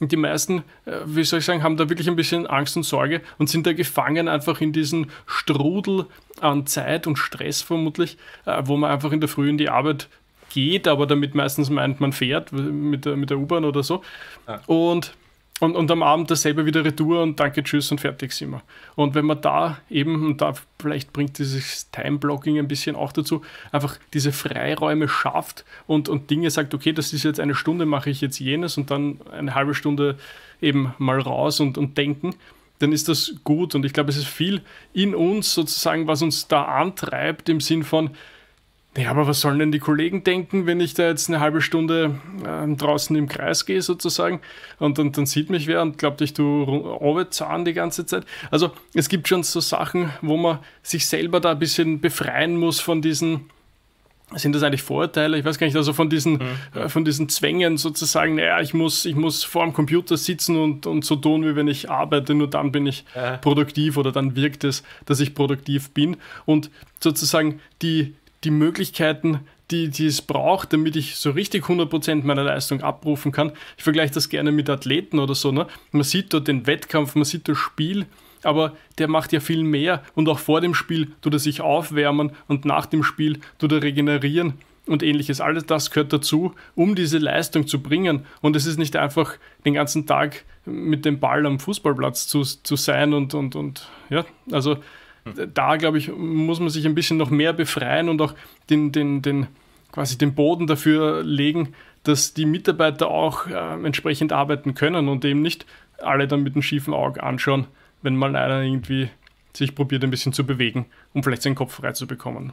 Und die meisten, äh, wie soll ich sagen, haben da wirklich ein bisschen Angst und Sorge und sind da gefangen einfach in diesen Strudel an Zeit und Stress vermutlich, äh, wo man einfach in der Früh in die Arbeit geht, aber damit meistens meint man fährt mit der, mit der U-Bahn oder so. Ja. Und und, und am Abend dasselbe wieder Retour und danke, tschüss und fertig sind wir. Und wenn man da eben, und da vielleicht bringt dieses Time-Blocking ein bisschen auch dazu, einfach diese Freiräume schafft und, und Dinge sagt, okay, das ist jetzt eine Stunde, mache ich jetzt jenes und dann eine halbe Stunde eben mal raus und, und denken, dann ist das gut. Und ich glaube, es ist viel in uns sozusagen, was uns da antreibt im Sinn von, ja, aber was sollen denn die Kollegen denken, wenn ich da jetzt eine halbe Stunde äh, draußen im Kreis gehe sozusagen und, und dann sieht mich wer und glaubt, ich tue Arbeitszahn die ganze Zeit. Also es gibt schon so Sachen, wo man sich selber da ein bisschen befreien muss von diesen, sind das eigentlich Vorurteile? Ich weiß gar nicht, also von diesen, mhm. äh, von diesen Zwängen sozusagen, naja, ich muss, ich muss vor dem Computer sitzen und, und so tun, wie wenn ich arbeite, nur dann bin ich äh. produktiv oder dann wirkt es, dass ich produktiv bin. Und sozusagen die, die Möglichkeiten, die, die es braucht, damit ich so richtig 100% meiner Leistung abrufen kann. Ich vergleiche das gerne mit Athleten oder so. Ne? Man sieht dort den Wettkampf, man sieht das Spiel, aber der macht ja viel mehr und auch vor dem Spiel tut er sich aufwärmen und nach dem Spiel tut er regenerieren und ähnliches. Alles das gehört dazu, um diese Leistung zu bringen. Und es ist nicht einfach den ganzen Tag mit dem Ball am Fußballplatz zu, zu sein und, und, und ja, also da, glaube ich, muss man sich ein bisschen noch mehr befreien und auch den, den, den, quasi den Boden dafür legen, dass die Mitarbeiter auch äh, entsprechend arbeiten können und eben nicht alle dann mit einem schiefen Auge anschauen, wenn mal einer irgendwie sich probiert, ein bisschen zu bewegen, um vielleicht seinen Kopf frei zu bekommen.